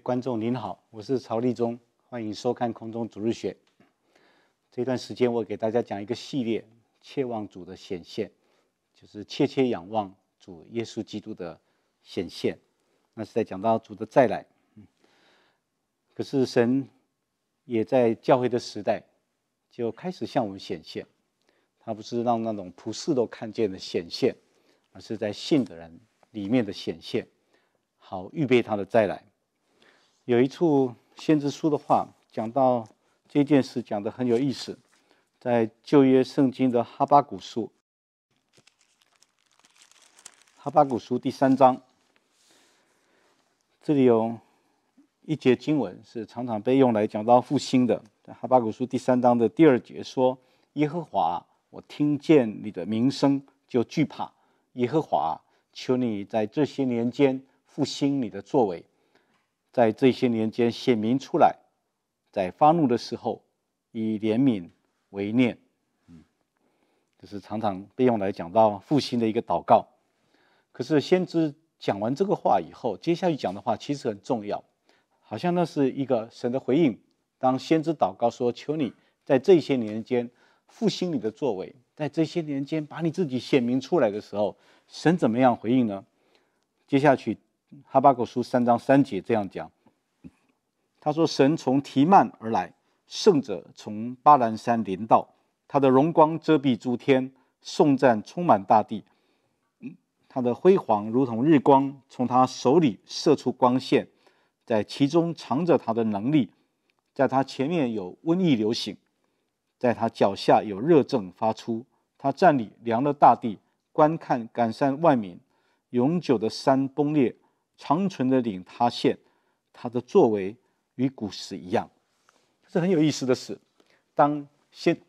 观众您好，我是曹立忠，欢迎收看空中主日选。这段时间我给大家讲一个系列，切望主的显现，就是切切仰望主耶稣基督的显现。那是在讲到主的再来。可是神也在教会的时代就开始向我们显现，他不是让那种普世都看见的显现，而是在信的人里面的显现，好预备他的再来。有一处先知书的话讲到这件事，讲的很有意思。在旧约圣经的哈巴古书，哈巴古书第三章，这里有一节经文是常常被用来讲到复兴的。哈巴古书第三章的第二节说：“耶和华，我听见你的名声就惧怕；耶和华，求你在这些年间复兴你的作为。”在这些年间显明出来，在发怒的时候，以怜悯为念，嗯，这是常常被用来讲到复兴的一个祷告。可是先知讲完这个话以后，接下去讲的话其实很重要，好像那是一个神的回应。当先知祷告说：“求你在这些年间复兴你的作为，在这些年间把你自己显明出来的时候”，神怎么样回应呢？接下去。哈巴狗书三章三节这样讲。他说：“神从提曼而来，圣者从巴兰山临到。他的荣光遮蔽诸天，颂赞充满大地。他的辉煌如同日光，从他手里射出光线，在其中藏着他的能力。在他前面有瘟疫流行，在他脚下有热症发出。他站立凉了大地，观看感善万民，永久的山崩裂。”长存的领他现，他的作为与古时一样。这很有意思的是，当先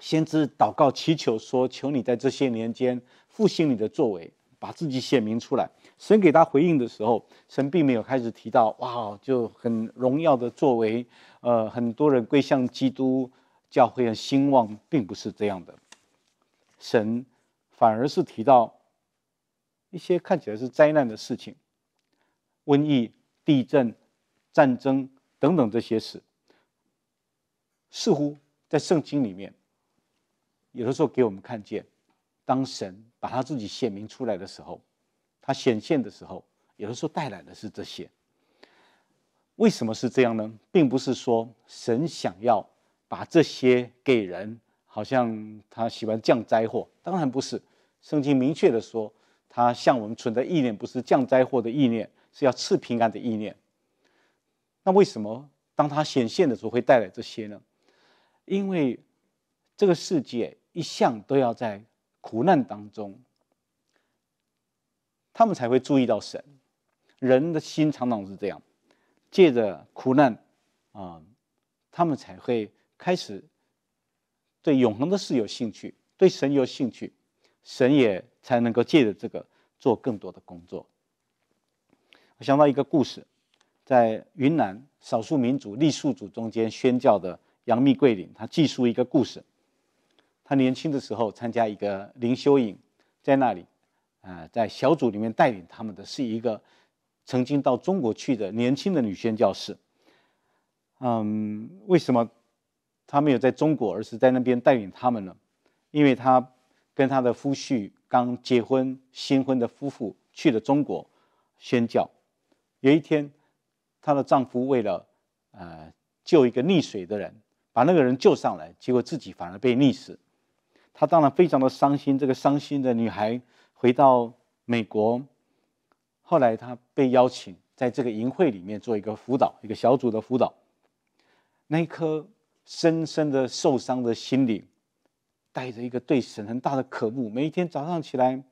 先知祷告祈求说：“求你在这些年间复兴你的作为，把自己显明出来。”神给他回应的时候，神并没有开始提到“哇，就很荣耀的作为，呃，很多人归向基督教会的兴旺”，并不是这样的。神反而是提到一些看起来是灾难的事情。瘟疫、地震、战争等等这些事，似乎在圣经里面，有的时候给我们看见，当神把他自己显明出来的时候，他显现的时候，有的时候带来的是这些。为什么是这样呢？并不是说神想要把这些给人，好像他喜欢降灾祸。当然不是，圣经明确的说，他向我们存的意念不是降灾祸的意念。是要赐平安的意念。那为什么当它显现的时候会带来这些呢？因为这个世界一向都要在苦难当中，他们才会注意到神。人的心常常是这样，借着苦难啊，他们才会开始对永恒的事有兴趣，对神有兴趣，神也才能够借着这个做更多的工作。我想到一个故事，在云南少数民族傈僳族中间宣教的杨密桂林，他记述一个故事。他年轻的时候参加一个灵修营，在那里，啊，在小组里面带领他们的是一个曾经到中国去的年轻的女宣教士。嗯，为什么她没有在中国，而是在那边带领他们呢？因为她跟她的夫婿刚结婚，新婚的夫妇去了中国宣教。有一天，她的丈夫为了呃救一个溺水的人，把那个人救上来，结果自己反而被溺死。她当然非常的伤心。这个伤心的女孩回到美国，后来她被邀请在这个营会里面做一个辅导，一个小组的辅导。那一颗深深的受伤的心灵，带着一个对神很大的渴慕，每一天早上起来，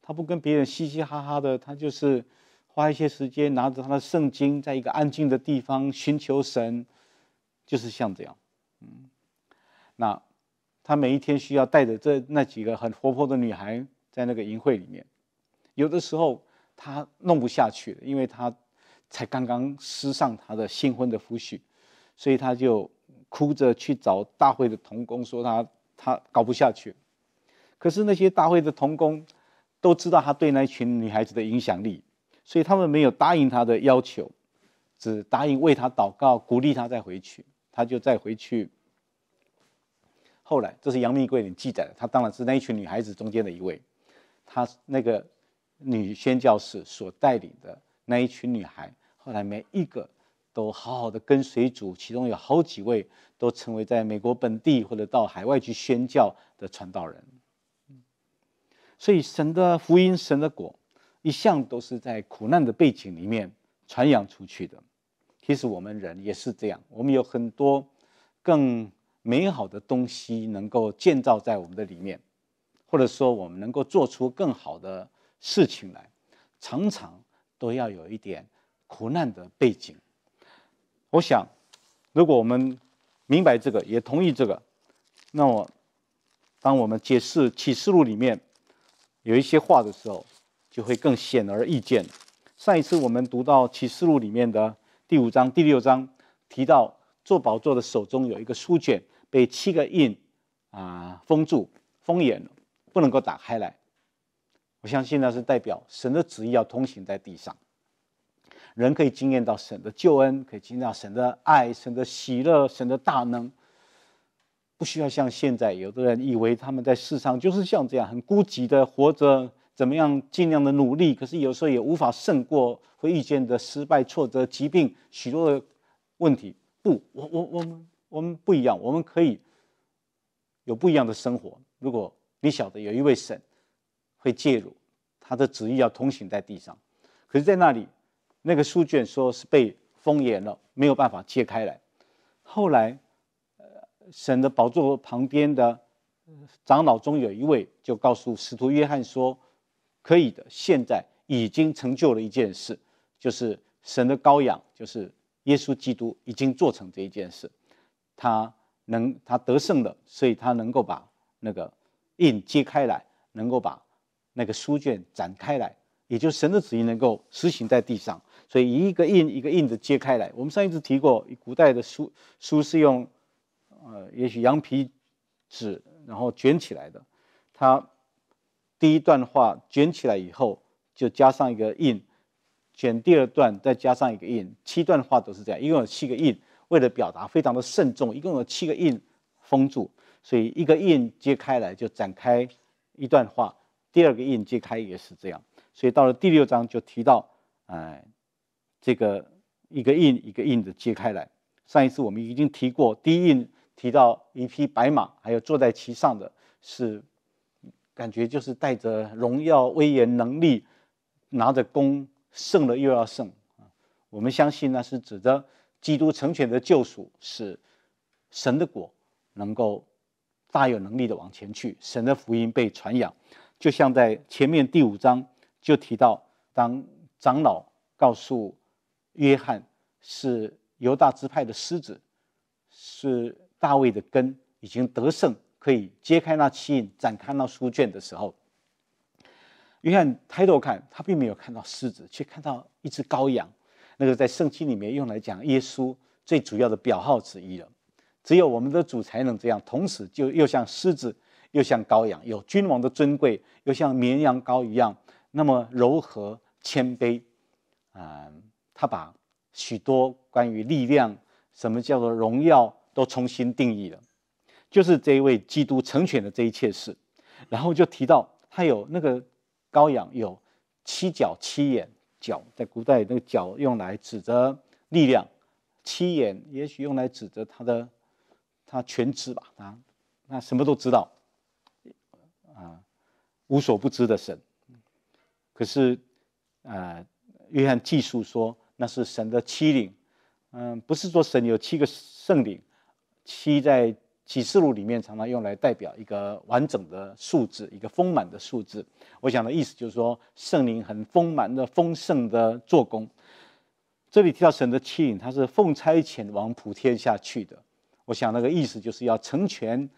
她不跟别人嘻嘻哈哈的，她就是。花一些时间，拿着他的圣经，在一个安静的地方寻求神，就是像这样。嗯，那他每一天需要带着这那几个很活泼的女孩在那个淫会里面，有的时候他弄不下去了，因为他才刚刚施上他的新婚的夫婿，所以他就哭着去找大会的童工，说他他搞不下去可是那些大会的童工都知道他对那群女孩子的影响力。所以他们没有答应他的要求，只答应为他祷告，鼓励他再回去。他就再回去。后来，这是《杨明贵里记载的。他当然是那一群女孩子中间的一位，他那个女宣教士所带领的那一群女孩，后来每一个都好好的跟随主，其中有好几位都成为在美国本地或者到海外去宣教的传道人。所以，神的福音，神的果。一向都是在苦难的背景里面传扬出去的。其实我们人也是这样，我们有很多更美好的东西能够建造在我们的里面，或者说我们能够做出更好的事情来，常常都要有一点苦难的背景。我想，如果我们明白这个，也同意这个，那我当我们解释启示录里面有一些话的时候，就会更显而易见。上一次我们读到《启示录》里面的第五章、第六章，提到做宝座的手中有一个书卷，被七个印啊封住、封严了，不能够打开来。我相信那是代表神的旨意要通行在地上，人可以经验到神的救恩，可以经验到神的爱、神的喜乐、神的大能。不需要像现在有的人以为他们在世上就是像这样很孤寂的活着。怎么样？尽量的努力，可是有时候也无法胜过会遇见的失败、挫折、疾病，许多的问题。不，我我我们我们不一样，我们可以有不一样的生活。如果你晓得有一位神会介入，他的旨意要通行在地上，可是，在那里，那个书卷说是被封严了，没有办法揭开来。后来，呃，神的宝座旁边的长老中有一位就告诉使徒约翰说。可以的，现在已经成就了一件事，就是神的羔羊，就是耶稣基督已经做成这一件事，他能他得胜了，所以他能够把那个印揭开来，能够把那个书卷展开来，也就神的旨意能够实行在地上。所以一个印一个印的揭开来。我们上一次提过，古代的书书是用呃，也许羊皮纸，然后卷起来的，它。第一段话卷起来以后，就加上一个印；卷第二段，再加上一个印。七段话都是这样，一共有七个印。为了表达非常的慎重，一共有七个印封住，所以一个印揭开来就展开一段话，第二个印揭开也是这样。所以到了第六章就提到，哎，这个一个印一个印的揭开来。上一次我们已经提过，第一印提到一匹白马，还有坐在其上的是。感觉就是带着荣耀、威严、能力，拿着弓胜了又要胜我们相信呢，是指着基督成全的救赎是神的果，能够大有能力的往前去。神的福音被传扬，就像在前面第五章就提到，当长老告诉约翰是犹大支派的狮子，是大卫的根，已经得胜。可以揭开那漆印，展开那书卷的时候，约翰抬头看，他并没有看到狮子，却看到一只羔羊。那个在圣经里面用来讲耶稣最主要的表号之一了。只有我们的主才能这样，同时就又像狮子，又像羔羊，有君王的尊贵，又像绵羊羔一样那么柔和谦卑。啊，他把许多关于力量、什么叫做荣耀都重新定义了。就是这一位基督成全的这一切事，然后就提到他有那个羔羊，有七角七眼。角在古代那个角用来指着力量，七眼也许用来指着他的他全知吧？啊，那什么都知道，啊，无所不知的神。可是，呃，约翰记述说那是神的七灵，嗯，不是说神有七个圣灵，七在。启示录里面常常用来代表一个完整的数字，一个丰满的数字。我想的意思就是说，圣灵很丰满的丰盛的做工。这里提到神的器皿，它是奉差遣往普天下去的。我想那个意思就是要成全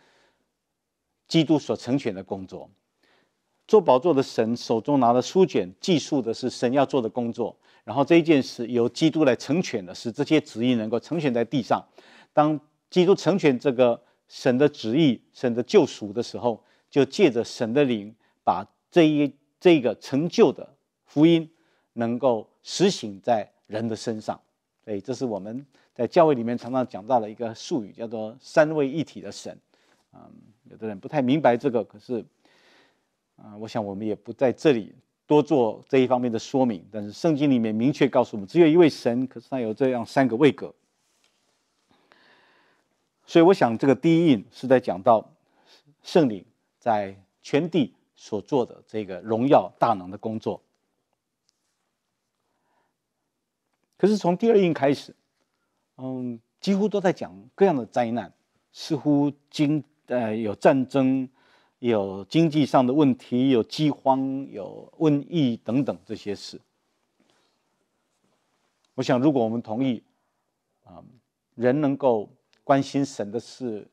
基督所成全的工作。做宝座的神手中拿着书卷，记述的是神要做的工作。然后这一件事由基督来成全的，使这些旨意能够成全在地上。当基督成全这个。神的旨意、神的救赎的时候，就借着神的灵，把这一这个成就的福音能够实行在人的身上。所以，这是我们在教会里面常常讲到的一个术语，叫做三位一体的神。啊，有的人不太明白这个，可是，啊，我想我们也不在这里多做这一方面的说明。但是，圣经里面明确告诉我们，只有一位神，可是他有这样三个位格。所以我想，这个第一印是在讲到圣灵在全地所做的这个荣耀大能的工作。可是从第二印开始，嗯，几乎都在讲各样的灾难，似乎经呃有战争，有经济上的问题，有饥荒，有瘟疫等等这些事。我想，如果我们同意，啊，人能够。关心神的事，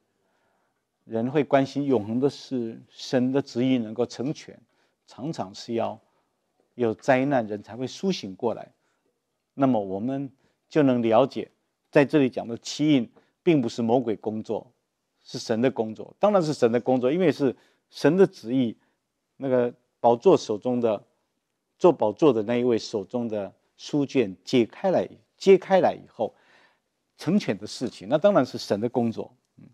人会关心永恒的事。神的旨意能够成全，常常是要有灾难，人才会苏醒过来。那么我们就能了解，在这里讲的七印，并不是魔鬼工作，是神的工作，当然是神的工作，因为是神的旨意。那个宝座手中的，做宝座的那一位手中的书卷解开来，揭开来以后。成全的事情，那当然是神的工作。嗯，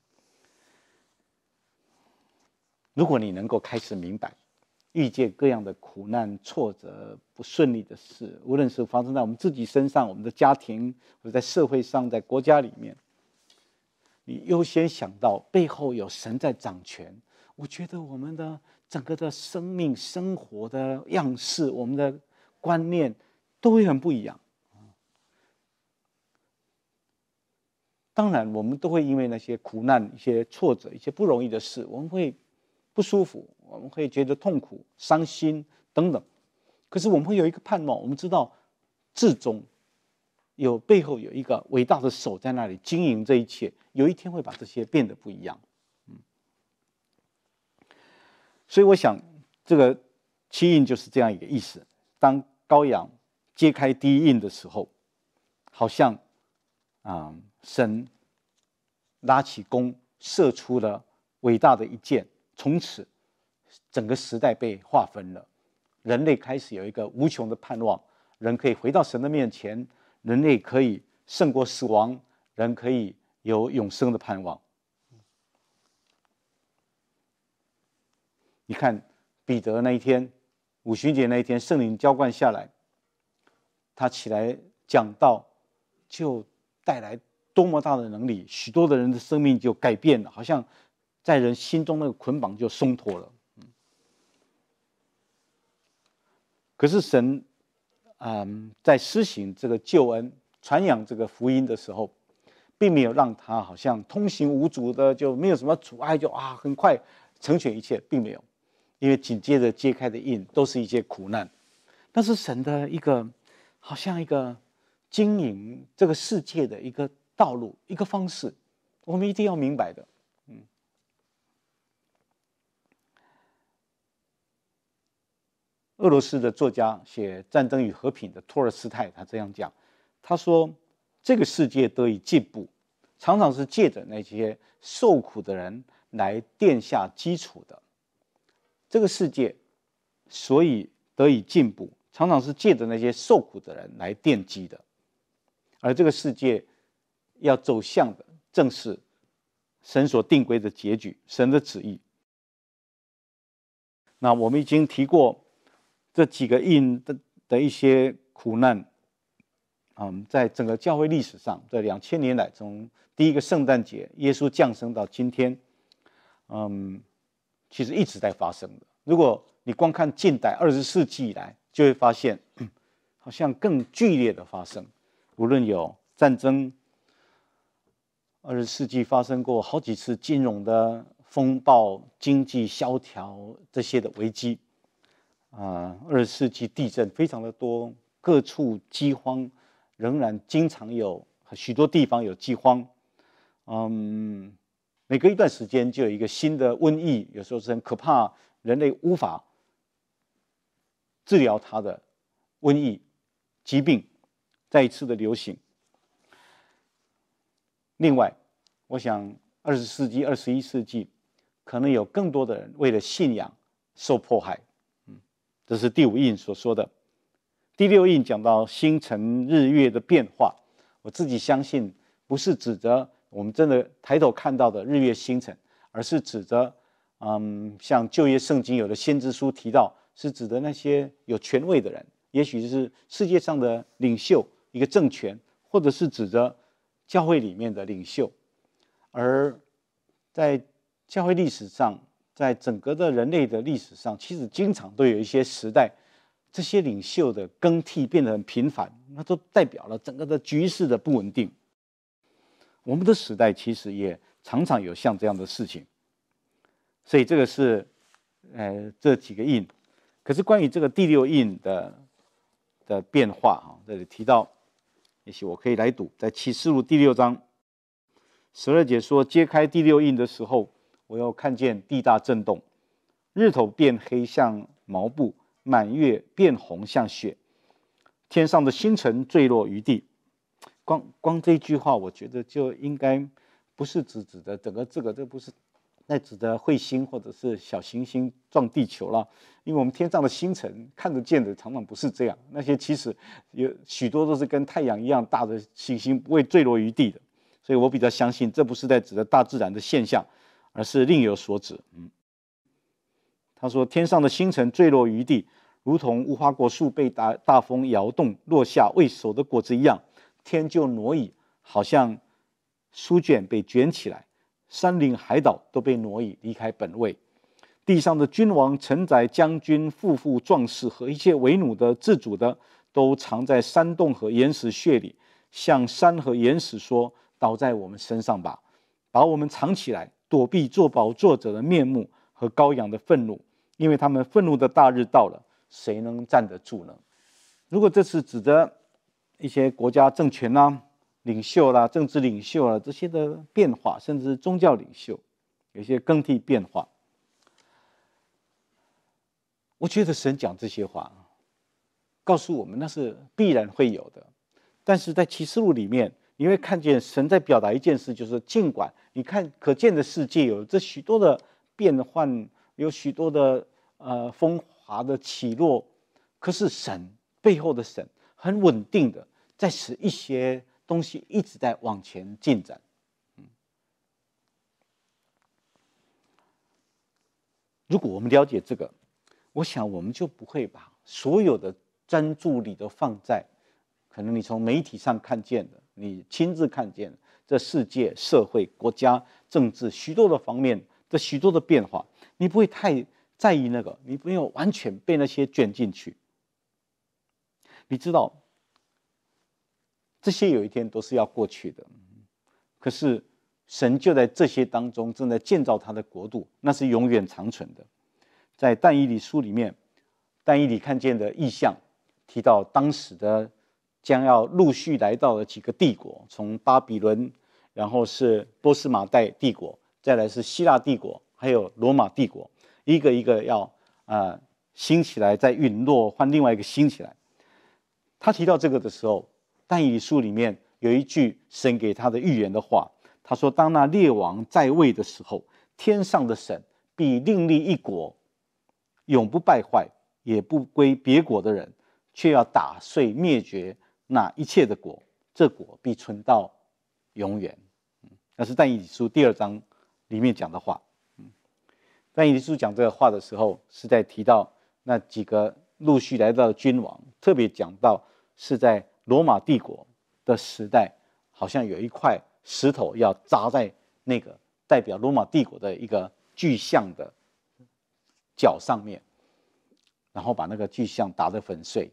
如果你能够开始明白，遇见各样的苦难、挫折、不顺利的事，无论是发生在我们自己身上、我们的家庭，或者在社会上、在国家里面，你优先想到背后有神在掌权，我觉得我们的整个的生命、生活的样式、我们的观念都会很不一样。当然，我们都会因为那些苦难、一些挫折、一些不容易的事，我们会不舒服，我们会觉得痛苦、伤心等等。可是，我们会有一个盼望，我们知道，至终有背后有一个伟大的手在那里经营这一切，有一天会把这些变得不一样。嗯。所以，我想这个七印就是这样一个意思。当羔羊揭开第一印的时候，好像。啊！神拉起弓，射出了伟大的一箭，从此整个时代被划分了。人类开始有一个无穷的盼望：人可以回到神的面前，人类可以胜过死亡，人可以有永生的盼望。你看，彼得那一天，五旬节那一天，圣灵浇灌下来，他起来讲道，就。带来多么大的能力，许多的人的生命就改变了，好像在人心中那个捆绑就松脱了。可是神，嗯，在施行这个救恩、传扬这个福音的时候，并没有让他好像通行无阻的，就没有什么阻碍，就啊，很快成全一切，并没有，因为紧接着揭开的印都是一些苦难。那是神的一个，好像一个。经营这个世界的一个道路、一个方式，我们一定要明白的。嗯，俄罗斯的作家写《战争与和平》的托尔斯泰，他这样讲：他说，这个世界得以进步，常常是借着那些受苦的人来垫下基础的。这个世界所以得以进步，常常是借着那些受苦的人来奠基的。而这个世界要走向的，正是神所定规的结局，神的旨意。那我们已经提过这几个印的的一些苦难，嗯，在整个教会历史上在两千年来，从第一个圣诞节耶稣降生到今天，嗯，其实一直在发生的。如果你光看近代二十世纪以来，就会发现好像更剧烈的发生。无论有战争，二十世纪发生过好几次金融的风暴、经济萧条这些的危机，啊，二十世纪地震非常的多，各处饥荒仍然经常有许多地方有饥荒，嗯，每隔一段时间就有一个新的瘟疫，有时候是很可怕，人类无法治疗它的瘟疫疾病。再一次的流行。另外，我想二十世纪、二十一世纪可能有更多的人为了信仰受迫害。嗯，这是第五印所说的。第六印讲到星辰日月的变化，我自己相信不是指着我们真的抬头看到的日月星辰，而是指着嗯，像旧约圣经有的先知书提到，是指的那些有权位的人，也许就是世界上的领袖。一个政权，或者是指着教会里面的领袖，而在教会历史上，在整个的人类的历史上，其实经常都有一些时代，这些领袖的更替变得很频繁，那都代表了整个的局势的不稳定。我们的时代其实也常常有像这样的事情，所以这个是，呃，这几个印，可是关于这个第六印的的变化，哈，这里提到。也许我可以来赌，在启示录第六章十二节说揭开第六印的时候，我又看见地大震动，日头变黑像毛布，满月变红像血，天上的星辰坠落于地。光光这句话，我觉得就应该不是指指的整个这个，这不是。那指的彗星或者是小行星撞地球了，因为我们天上的星辰看得见的常常不是这样，那些其实有许多都是跟太阳一样大的行星不会坠落于地的，所以我比较相信这不是在指的大自然的现象，而是另有所指。嗯，他说天上的星辰坠落于地，如同无花果树被大大风摇动落下未熟的果子一样，天就挪移，好像书卷被卷起来。山林海岛都被挪移离开本位，地上的君王、臣宰、将军、富富壮士和一切为奴的、自主的，都藏在山洞和岩石穴里，向山和岩石说：“倒在我们身上吧，把我们藏起来，躲避作宝作者的面目和羔羊的愤怒，因为他们愤怒的大日到了，谁能站得住呢？”如果这是指的一些国家政权呢？领袖啦，政治领袖啦，这些的变化，甚至是宗教领袖，有些更替变化。我觉得神讲这些话，告诉我们那是必然会有的。但是在启示录里面，你会看见神在表达一件事，就是尽管你看可见的世界有这许多的变换，有许多的呃风华的起落，可是神背后的神很稳定的在使一些。东西一直在往前进展。如果我们了解这个，我想我们就不会把所有的专注力都放在可能你从媒体上看见的、你亲自看见的这世界、社会、国家、政治许多的方面、这许多的变化，你不会太在意那个，你不用完全被那些卷进去。你知道。这些有一天都是要过去的，可是神就在这些当中正在建造他的国度，那是永远长存的。在但以理书里面，但以理看见的异象提到当时的将要陆续来到的几个帝国，从巴比伦，然后是波斯马代帝国，再来是希腊帝国，还有罗马帝国，一个一个要啊兴起来，再陨落，换另外一个兴起来。他提到这个的时候。但以理书里面有一句神给他的预言的话，他说：“当那列王在位的时候，天上的神必另立一国，永不败坏，也不归别国的人，却要打碎灭绝那一切的国。这国必存到永远。”那是但以理书第二章里面讲的话。但以理书讲这个话的时候，是在提到那几个陆续来到的君王，特别讲到是在。罗马帝国的时代，好像有一块石头要砸在那个代表罗马帝国的一个巨像的脚上面，然后把那个巨像打得粉碎。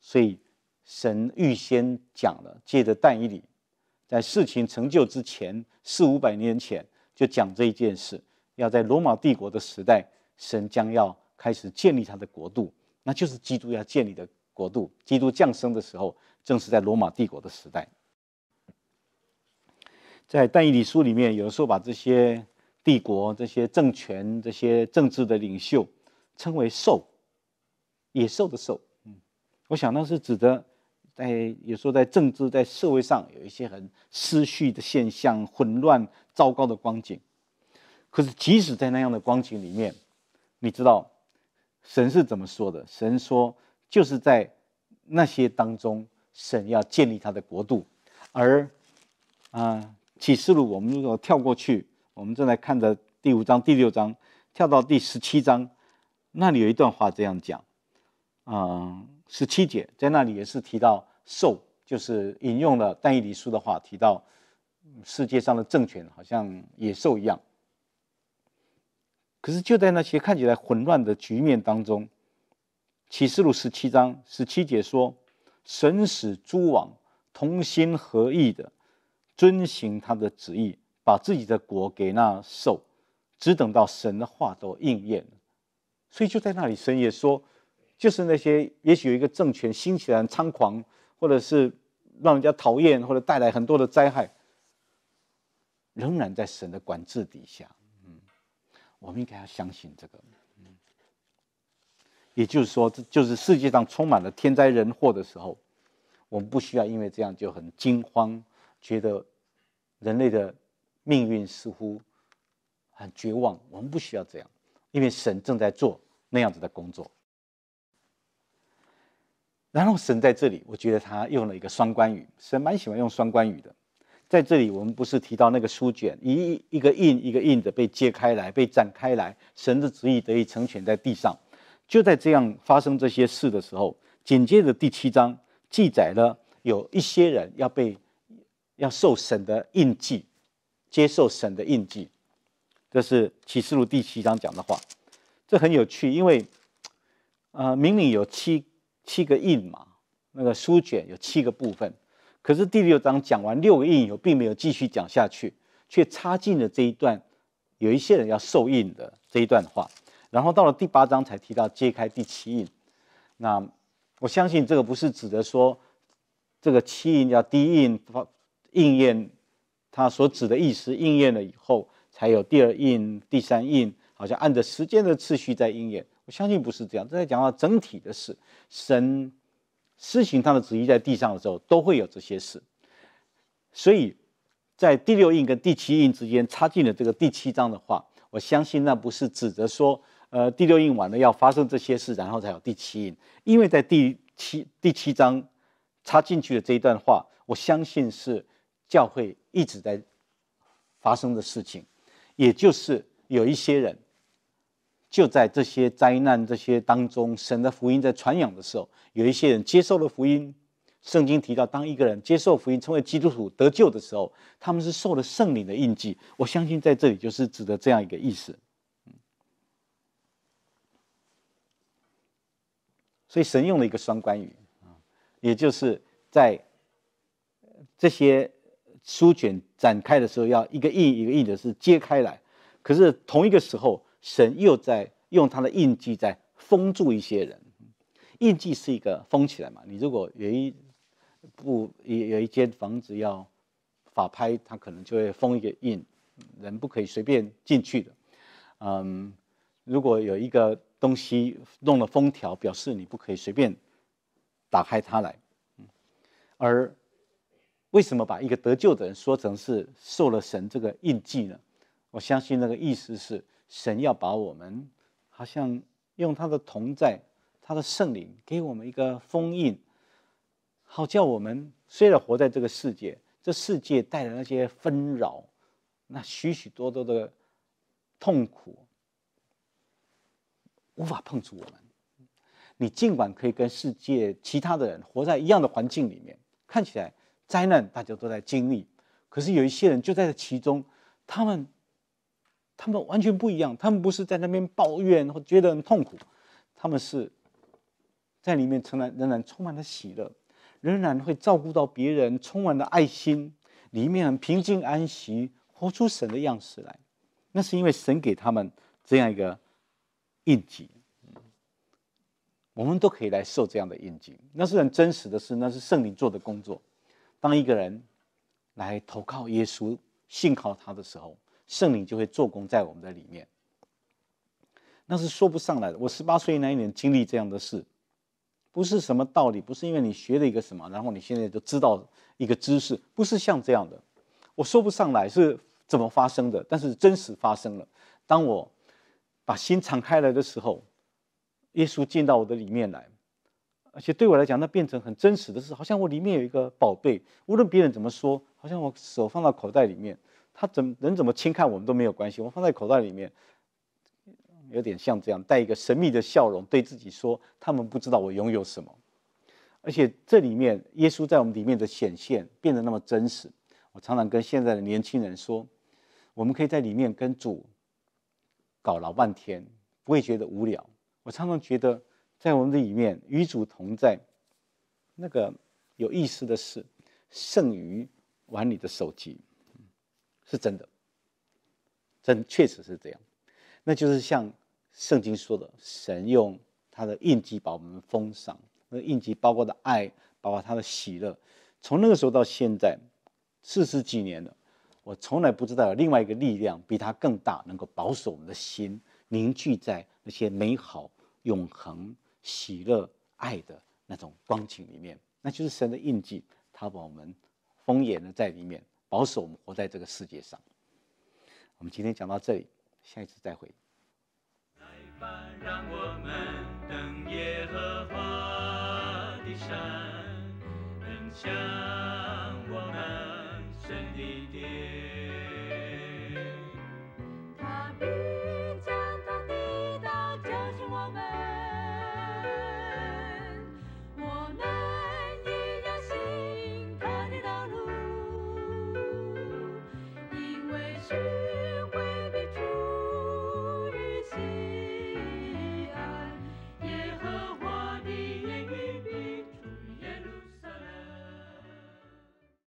所以神预先讲了，借着但以理，在事情成就之前四五百年前就讲这一件事，要在罗马帝国的时代，神将要开始建立他的国度，那就是基督要建立的。国度，基督降生的时候，正是在罗马帝国的时代。在但以理书里面，有时候把这些帝国、这些政权、这些政治的领袖称为兽，野兽的兽。嗯，我想那是指的在有时候在政治、在社会上有一些很失序的现象、混乱、糟糕的光景。可是即使在那样的光景里面，你知道神是怎么说的？神说。就是在那些当中，神要建立他的国度。而啊，《启示录》，我们如果跳过去，我们正在看的第五章、第六章，跳到第十七章，那里有一段话这样讲：啊，十七节在那里也是提到兽，就是引用了但以理书的话，提到世界上的政权好像野兽一样。可是就在那些看起来混乱的局面当中。启示录十七章十七节说：“神使诸王同心合意的遵行他的旨意，把自己的国给那受，只等到神的话都应验了。所以就在那里深夜说，就是那些也许有一个政权兴起很猖狂，或者是让人家讨厌，或者带来很多的灾害，仍然在神的管制底下。嗯，我们应该要相信这个。”也就是说，这就是世界上充满了天灾人祸的时候，我们不需要因为这样就很惊慌，觉得人类的命运似乎很绝望。我们不需要这样，因为神正在做那样子的工作。然后神在这里，我觉得他用了一个双关语，神蛮喜欢用双关语的。在这里，我们不是提到那个书卷，一一个印一个印的被揭开来，被展开来，神的旨意得以成全在地上。就在这样发生这些事的时候，紧接着第七章记载了有一些人要被要受审的印记，接受审的印记。这是启示录第七章讲的话。这很有趣，因为呃，明明有七七个印嘛，那个书卷有七个部分，可是第六章讲完六个印以后，并没有继续讲下去，却插进了这一段有一些人要受印的这一段话。然后到了第八章才提到揭开第七印，那我相信这个不是指的说这个七印要第一印应验，它所指的意思应验了以后，才有第二印、第三印，好像按着时间的次序在应验。我相信不是这样，这在讲到整体的事，神施行他的旨意在地上的时候都会有这些事，所以在第六印跟第七印之间插进了这个第七章的话，我相信那不是指着说。呃，第六印完了要发生这些事，然后才有第七印，因为在第七第七章插进去的这一段话，我相信是教会一直在发生的事情，也就是有一些人就在这些灾难这些当中，神的福音在传扬的时候，有一些人接受了福音。圣经提到，当一个人接受福音成为基督徒得救的时候，他们是受了圣灵的印记。我相信在这里就是指的这样一个意思。所以神用了一个双关语啊，也就是在这些书卷展开的时候，要一个印一个印的是揭开来，可是同一个时候，神又在用他的印记在封住一些人。印记是一个封起来嘛，你如果有一不有有一间房子要法拍，他可能就会封一个印，人不可以随便进去的。嗯，如果有一个。东西弄了封条，表示你不可以随便打开它来。而为什么把一个得救的人说成是受了神这个印记呢？我相信那个意思是，神要把我们好像用他的同在、他的圣灵，给我们一个封印，好叫我们虽然活在这个世界，这世界带来那些纷扰，那许许多多的痛苦。无法碰触我们。你尽管可以跟世界其他的人活在一样的环境里面，看起来灾难大家都在经历，可是有一些人就在其中，他们，他们完全不一样。他们不是在那边抱怨或觉得很痛苦，他们是在里面仍然仍然充满了喜乐，仍然会照顾到别人，充满了爱心，里面很平静安息，活出神的样子来。那是因为神给他们这样一个。应许，我们都可以来受这样的应记，那是很真实的事，那是圣灵做的工作。当一个人来投靠耶稣、信靠他的时候，圣灵就会做工在我们的里面。那是说不上来的。我十八岁那一年经历这样的事，不是什么道理，不是因为你学了一个什么，然后你现在就知道一个知识，不是像这样的。我说不上来是怎么发生的，但是真实发生了。当我把心敞开来的时候，耶稣进到我的里面来，而且对我来讲，那变成很真实的事，好像我里面有一个宝贝，无论别人怎么说，好像我手放到口袋里面，他怎能怎么轻看我们都没有关系，我放在口袋里面，有点像这样，带一个神秘的笑容，对自己说，他们不知道我拥有什么，而且这里面耶稣在我们里面的显现变得那么真实，我常常跟现在的年轻人说，我们可以在里面跟主。搞老半天不会觉得无聊。我常常觉得，在我们的里面与主同在，那个有意思的是，胜于玩你的手机，是真的，真确实是这样。那就是像圣经说的，神用他的印记把我们封上，那印记包括的爱，包括他的喜乐，从那个时候到现在，四十几年了。我从来不知道有另外一个力量比他更大，能够保守我们的心，凝聚在那些美好、永恒、喜乐、爱的那种光景里面，那就是神的印记。他把我们封严了在里面，保守我们活在这个世界上。我们今天讲到这里，下一次再会。来吧，让我我们们和的山，